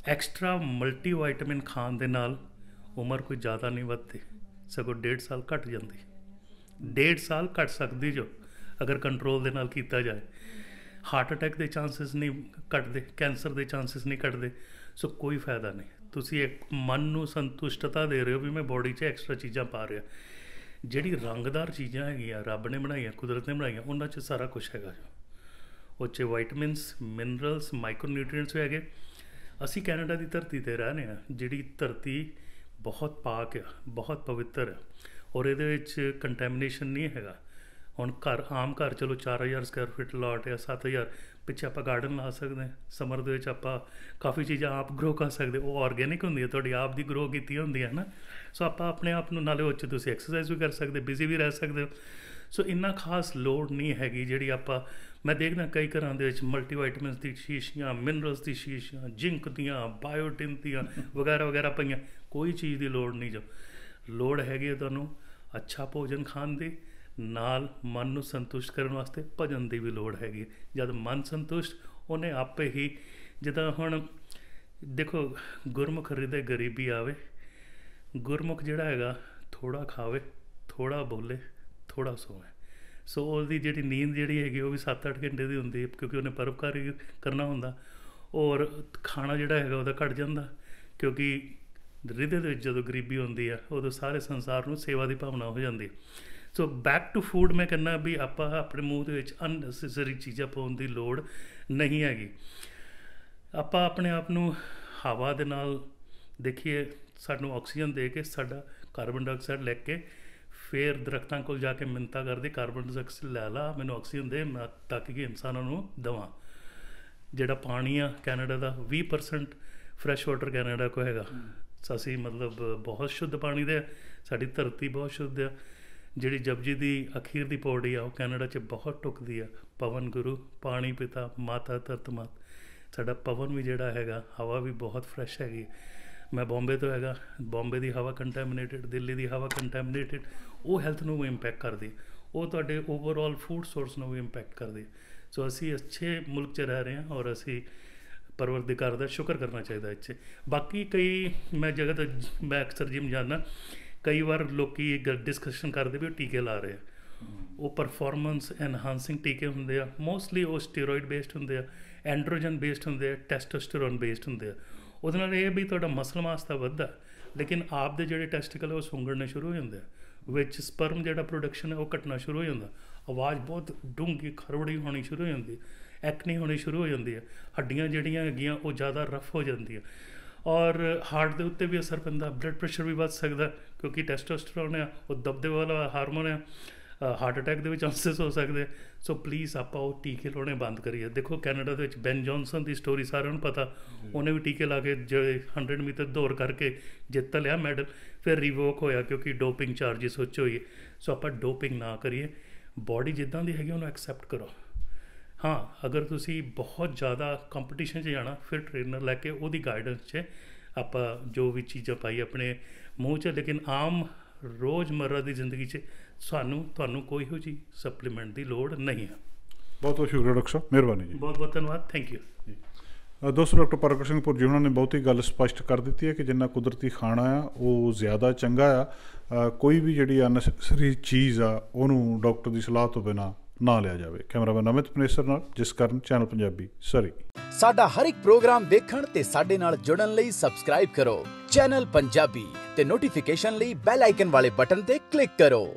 extra multivitamin ਖਾਣ ਦੇ ਨਾਲ ਉਮਰ ਕੋਈ ਜ਼ਿਆਦਾ ਨਹੀਂ ਵੱਧਦੀ ਸਗੋਂ ਡੇਢ ਸਾਲ ਘਟ ਜਾਂਦੀ ਡੇਢ ਸਾਲ ਘਟ ਸਕਦੀ ਜੋ ਅਗਰ ਕੰਟਰੋਲ ਦੇ ਨਾਲ ਕੀਤਾ ਜਾਏ ਹਾਰਟ ਅਟੈਕ ਦੇ ਚਾਂਸਸ ਨਹੀਂ ਘਟਦੇ ਕੈਂਸਰ ਦੇ ਚਾਂਸਸ ਨਹੀਂ ਘਟਦੇ ਸੋ ਕੋਈ ਫਾਇਦਾ ਨਹੀਂ ਤੁਸੀਂ ਇੱਕ ਮਨ ਨੂੰ ਸੰਤੁਸ਼ਟਤਾ ਦੇ ਰਹੇ ਹੋ ਵੀ ਮੈਂ ਬੋਡੀ 'ਚ ਐਕਸਟਰਾ ਚੀਜ਼ਾਂ ਪਾ ਰਿਹਾ ਜਿਹੜੀ ਰੰਗਦਾਰ ਚੀਜ਼ਾਂ ਹੈਗੀਆਂ ਰੱਬ ਨੇ ਬਣਾਈਆਂ ਕੁਦਰਤ ਨੇ ਬਣਾਈਆਂ ਉਹਨਾਂ 'ਚ ਸਾਰਾ ਕੁਝ ਹੈਗਾ ਉਹ 'ਚ ਵਿਟਾਮਿਨਸ ਮਿਨਰਲਸ ਮਾਈਕਰੋਨਿਊਟ੍ਰੀਐਂਟਸ ਹੈਗੇ ਅਸੀਂ ਕੈਨੇਡਾ ਦੀ ਧਰਤੀ ਤੇ ਰਹਨੇ ਆ ਜਿਹੜੀ ਧਰਤੀ ਬਹੁਤ ਪਾਕ ਹੈ ਬਹੁਤ ਪਵਿੱਤਰ ਹੈ ਔਰ ਇਹਦੇ ਵਿੱਚ ਕੰਟੈਮੀਨੇਸ਼ਨ ਨਹੀਂ ਹੈਗਾ ਹੁਣ ਘਰ ਆਮ ਘਰ ਚਲੋ 4000 ਸਕੁਅਰ ਫੀਟ ਲਾਟ ਹੈ 7000 ਪਿੱਛੇ ਆਪਾਂ ਗਾਰਡਨ ਲਾ ਸਕਦੇ ਹਾਂ ਸਮਰ ਦੇ ਵਿੱਚ ਆਪਾਂ ਕਾਫੀ ਚੀਜ਼ਾਂ ਆਪ ਗਰੋ ਕਰ ਸਕਦੇ ਉਹ ਆਰਗੇਨਿਕ ਹੁੰਦੀ ਹੈ ਤੁਹਾਡੀ ਆਪ ਦੀ ਗਰੋ ਕੀਤੀ ਹੁੰਦੀ ਹੈ ਨਾ ਸੋ ਆਪਾਂ ਆਪਣੇ ਆਪ ਨੂੰ ਨਾਲੇ ਉੱਚ ਤੁਸੀਂ ਐਕਸਰਸਾਈਜ਼ ਵੀ ਕਰ ਸਕਦੇ ਬਿਜ਼ੀ ਵੀ ਰਹਿ ਸਕਦੇ ਸੋ ਇੰਨਾ ਖਾਸ ਲੋਡ ਨਹੀਂ ਹੈਗੀ ਜਿਹੜੀ ਆਪਾਂ ਮੈਂ ਦੇਖਦਾ ਕਈ ਘਰਾਂ ਦੇ ਵਿੱਚ ਮਲਟੀਵਿਟਾਮਿਨਸ ਦੀ ਸ਼ੀਸ਼ੀਆਂ ਮਿਨਰਲਸ ਦੀ ਸ਼ੀਸ਼ੀਆਂ ਜ਼ਿੰਕ ਦੀਆਂ ਬਾਇਓਟਿਨ ਦੀਆਂ ਵਗੈਰਾ ਵਗੈਰਾ ਪਈਆਂ ਕੋਈ ਚੀਜ਼ ਦੀ ਲੋੜ ਨਹੀਂ ਜੋ ਲੋੜ ਹੈਗੀ ਤੁਹਾਨੂੰ ਅੱਛਾ ਭੋਜਨ ਖਾਣ ਦੀ ਨਾਲ ਮਨ ਨੂੰ ਸੰਤੁਸ਼ਟ ਕਰਨ ਵਾਸਤੇ ਭਜਨ ਦੀ ਵੀ ਲੋੜ ਹੈਗੀ ਜਦ ਮਨ ਸੰਤੁਸ਼ਟ ਉਹਨੇ ਆਪੇ ਹੀ ਜਿੱਦਾਂ ਹੁਣ ਦੇਖੋ ਗੁਰਮੁਖ ਹਿਰਦੇ ਗਰੀਬੀ ਆਵੇ ਗੁਰਮੁਖ ਜਿਹੜਾ ਹੈਗਾ ਥੋੜਾ ਖਾਵੇ ਥੋੜਾ ਬੋਲੇ ਥੋੜਾ ਸੋਵੇ ਸੋ ਉਹਦੀ ਜਿਹੜੀ ਨੀਂਦ ਜਿਹੜੀ ਹੈਗੀ ਉਹ ਵੀ 7-8 ਘੰਟੇ ਦੀ ਹੁੰਦੀ ਹੈ ਕਿਉਂਕਿ ਉਹਨੇ ਪਰਉਪਕਾਰ ਕਰਨਾ ਹੁੰਦਾ ਔਰ ਖਾਣਾ ਜਿਹੜਾ ਹੈਗਾ ਉਹਦਾ ਘਟ ਜਾਂਦਾ ਕਿਉਂਕਿ ਹਿਰਦੇ ਦੇ ਵਿੱਚ ਜਦੋਂ ਗਰੀਬੀ ਹੁੰਦੀ ਆ ਉਦੋਂ ਸਾਰੇ ਸੰਸਾਰ ਨੂੰ ਸੇਵਾ ਦੀ ਭਾਵਨਾ ਹੋ ਜਾਂਦੀ ਹੈ ਸੋ ਬੈਕ ਟੂ ਫੂਡ ਮੈਂ ਕਹਿੰਦਾ ਵੀ ਆਪਾਂ ਆਪਣੇ ਮੂੰਹ ਦੇ ਵਿੱਚ ਅਨਨੈਸੈਸਰੀ ਚੀਜ਼ਾਂ ਪਾਉਣ ਦੀ ਲੋੜ ਨਹੀਂ ਹੈਗੀ ਆਪਾਂ ਆਪਣੇ ਆਪ ਨੂੰ ਹਵਾ ਦੇ ਨਾਲ ਦੇਖੀਏ ਸਾਨੂੰ ਆਕਸੀਜਨ ਦੇ ਕੇ ਸਾਡਾ ਕਾਰਬਨ ਡਾਈਆਕਸਾਈਡ ਲੈ ਕੇ ਫੇਰ ਦਰਖਤਾਂ ਕੋਲ ਜਾ ਕੇ ਮਿੰਤਾ ਕਰਦੇ ਕਾਰਬਨ ਡਾਈਆਕਸਾਈਡ ਲੈ ਲਾ ਮੈਨੂੰ ਆਕਸੀਜਨ ਦੇ ਮੈਂ ਤੱਕ ਕੇ ਇਨਸਾਨਾਂ ਨੂੰ ਦਵਾਂ ਜਿਹੜਾ ਪਾਣੀ ਆ ਕੈਨੇਡਾ ਦਾ 20% ਫਰੈਸ਼ ਵਾਟਰ ਕੈਨੇਡਾ ਕੋ ਹੈਗਾ ਸਸੀ ਮਤਲਬ ਬਹੁਤ ਸ਼ੁੱਧ ਪਾਣੀ ਦੇ ਸਾਡੀ ਧਰਤੀ ਬਹੁਤ ਸ਼ੁੱਧ ਆ ਜਿਹੜੀ ਜਪਜੀ ਦੀ ਅਖੀਰ ਦੀ ਪੌੜੀ ਆ ਉਹ ਕੈਨੇਡਾ 'ਚ ਬਹੁਤ ਟੁਕਦੀ ਆ ਪਵਨ ਗੁਰੂ ਪਾਣੀ ਪਿਤਾ ਮਾਤਾ ਧਰਤ ਸਾਡਾ ਪਵਨ ਵੀ ਜਿਹੜਾ ਹੈਗਾ ਹਵਾ ਵੀ ਬਹੁਤ ਫਰੈਸ਼ ਹੈਗੀ ਮੈਂ ਬੰਬੇ ਤੋਂ ਹੈਗਾ ਬੰਬੇ ਦੀ ਹਵਾ ਕੰਟੈਮੀਨੇਟਡ ਦਿੱਲੀ ਦੀ ਹਵਾ ਕੰਟੈਮੀਨੇਟਡ ਉਹ ਹੈਲਥ ਨੂੰ ਵੀ ਇੰਪੈਕਟ ਕਰਦੀ ਉਹ ਤੁਹਾਡੇ ਓਵਰਆਲ ਫੂਡ ਸੋਰਸ ਨੂੰ ਵੀ ਇੰਪੈਕਟ ਕਰਦੀ ਸੋ ਅਸੀਂ ਅੱਛੇ ਮੁਲਕ 'ਚ ਰਹਿ ਰਹੇ ਹਾਂ ਔਰ ਅਸੀਂ ਪਰਵਰਦਿਕਾਰ ਦਾ ਸ਼ੁਕਰ ਕਰਨਾ ਚਾਹੀਦਾ ਇੱਥੇ ਬਾਕੀ ਕਈ ਮੈਂ ਜਗਤ ਮੈਂ ਅਕਸਰ ਜਿਮ ਜਾਂਦਾ ਕਈ ਵਾਰ ਲੋਕੀ ਡਿਸਕਸ਼ਨ ਕਰਦੇ ਵੀ ਉਹ ਟੀਕੇ ਲਾ ਰਹੇ ਆ ਉਹ ਪਰਫਾਰਮੈਂਸ ਐਨਹਾਂਸਿੰਗ ਟੀਕੇ ਹੁੰਦੇ ਆ ਮੋਸਟਲੀ ਉਹ ਸਟੀਰੋਇਡ ਬੇਸਡ ਹੁੰਦੇ ਆ ਐਂਡਰੋਜਨ ਬੇਸਡ ਹੁੰਦੇ ਆ ਟੈਸਟੋਸਟੇਰੋਨ ਬੇਸਡ ਹੁੰਦੇ ਆ ਉਹਦੇ ਨਾਲ ਇਹ ਵੀ ਤੁਹਾਡਾ ਮਸਲ ਮਾਸ ਤਾਂ ਵੱਧਦਾ ਲੇਕਿਨ ਆਪ ਦੇ ਜਿਹੜੇ ਟੈਸਟੀਕਲ ਉਹ ਸੁੰਗੜਨੇ ਸ਼ੁਰੂ ਹੋ ਜਾਂਦੇ ਆ ਵਿੱਚ ਸਪਰਮ ਜਿਹੜਾ ਪ੍ਰੋਡਕਸ਼ਨ ਹੈ ਉਹ ਘਟਣਾ ਸ਼ੁਰੂ ਹੋ ਜਾਂਦਾ ਆਵਾਜ਼ ਬਹੁਤ ਡੂੰਗੀ ਖਰਵੜੀ ਹੋਣੀ ਸ਼ੁਰੂ ਹੋ ਜਾਂਦੀ ਐਕਨੀ ਹੋਣੀ ਸ਼ੁਰੂ ਹੋ ਜਾਂਦੀ ਹੈ ਹੱਡੀਆਂ ਜਿਹੜੀਆਂ ਹੈਗੀਆਂ ਉਹ ਜ਼ਿਆਦਾ ਰਫ ਹੋ ਜਾਂਦੀਆਂ ਔਰ ਹਾਰਟ ਦੇ ਉੱਤੇ ਵੀ ਅਸਰ ਪੈਂਦਾ ਬਲੱਡ ਪ੍ਰੈਸ਼ਰ ਵੀ ਵੱਧ ਸਕਦਾ ਕਿਉਂਕਿ ਟੈਸਟੋਸਟੇਰੋਨ ਹੈ ਉਹ ਦਬਦੇ ਵਾਲਾ ਹਾਰਮੋਨ ਹੈ ਹਾਰਟ ਅਟੈਕ ਦੇ ਵੀ ਚਾਂਸਸ ਹੋ ਸਕਦੇ ਸੋ ਪਲੀਜ਼ ਆਪਾਂ ਉਹ ਟੀਕੇ ਲਾਉਣੇ ਬੰਦ ਕਰੀਏ ਦੇਖੋ ਕੈਨੇਡਾ ਦੇ ਵਿੱਚ ਬੈਨ ਜੌਨਸਨ ਦੀ ਸਟੋਰੀ ਸਾਰਿਆਂ ਨੂੰ ਪਤਾ ਉਹਨੇ ਵੀ ਟੀਕੇ ਲਾ ਕੇ ਜੇ 100 ਮੀਟਰ ਦੌੜ ਕਰਕੇ ਜਿੱਤ ਲਿਆ ਮੈਡਲ ਫਿਰ ਰਿਵੋਕ ਹੋਇਆ ਕਿਉਂਕਿ ਡੋਪਿੰਗ ਚਾਰजेस ਹੋ ਚੁਈ ਸੋ ਆਪਾਂ ਡੋਪਿੰਗ ਨਾ ਕਰੀਏ ਬਾਡੀ ਜਿੱਦਾਂ ਦੀ ਹੈਗੀ ਉਹਨੂੰ ਐਕਸੈਪਟ ਕਰੋ ਹਾਂ ਅਗਰ ਤੁਸੀਂ ਬਹੁਤ ਜ਼ਿਆਦਾ ਕੰਪੀਟੀਸ਼ਨ 'ਚ ਜਾਣਾ ਫਿਰ ਟ੍ਰੇਨਰ ਲੈ ਕੇ ਉਹਦੀ ਗਾਈਡੈਂਸ 'ਚ ਆਪਾਂ ਜੋ ਵੀ ਚੀਜ਼ਾਂ ਪਾਈ ਆਪਣੇ ਮੂੰਹ 'ਚ ਲੇਕਿਨ ਆਮ ਰੋਜ਼ਮਰਰਾ ਦੀ ਜ਼ਿੰਦਗੀ 'ਚ ਸਾਨੂੰ ਤੁਹਾਨੂੰ ਕੋਈ ਹੋ ਜੀ ਸਪਲੀਮੈਂਟ ਦੀ ਲੋੜ ਨਹੀਂ ਹੈ ਬਹੁਤ ਬਹੁਤ ਸ਼ੁਕਰੀਆ ਡਾਕਟਰ ਸਾਹਿਬ ਮਿਹਰਬਾਨੀ ਜੀ ਬਹੁਤ ਬਹੁਤ ਧੰਨਵਾਦ ਥੈਂਕ ਯੂ ਦੋਸਤੋ ਡਾਕਟਰ ਪ੍ਰਗਟ ਸਿੰਘਪੁਰ ਜੀ ਉਹਨਾਂ ਨੇ ਬਹੁਤੀ ਗੱਲ ਸਪਸ਼ਟ ਕਰ ਦਿੱਤੀ ਹੈ ਕਿ ਜਿੰਨਾ ਕੁਦਰਤੀ ਖਾਣਾ ਆ ਉਹ ਜ਼ਿਆਦਾ ਚੰਗਾ ਆ ਕੋਈ ਵੀ ਜਿਹੜੀ ਅਨਸਰੀ ਚੀਜ਼ ਆ ਉਹਨੂੰ ਡਾਕਟਰ ਦੀ ਸਲਾਹ ਤੋਂ ਬਿਨਾ ਨਾ ਲਿਆ ਜਾਵੇ ਕੈਮਰਾਮੈਨ ਅਮਿਤ ਪਨੇਸਰ ਨਾਲ ਜਿਸ ਕਰਨ ਚੈਨਲ ਪੰਜਾਬੀ ਸਰੀ ਸਾਡਾ ਹਰ ਇੱਕ ਪ੍ਰੋਗਰਾਮ ਦੇਖਣ ਤੇ ਸਾਡੇ ਨਾਲ ਜੁੜਨ ਲਈ ਸਬਸਕ੍ਰਾਈਬ ਕਰੋ ਚੈਨਲ ਪੰਜਾਬੀ ਤੇ ਨੋਟੀਫਿਕੇਸ਼ਨ ਲਈ ਬੈਲ ਆਈਕਨ ਵਾਲੇ ਬਟਨ ਤੇ ਕਲਿੱਕ ਕਰੋ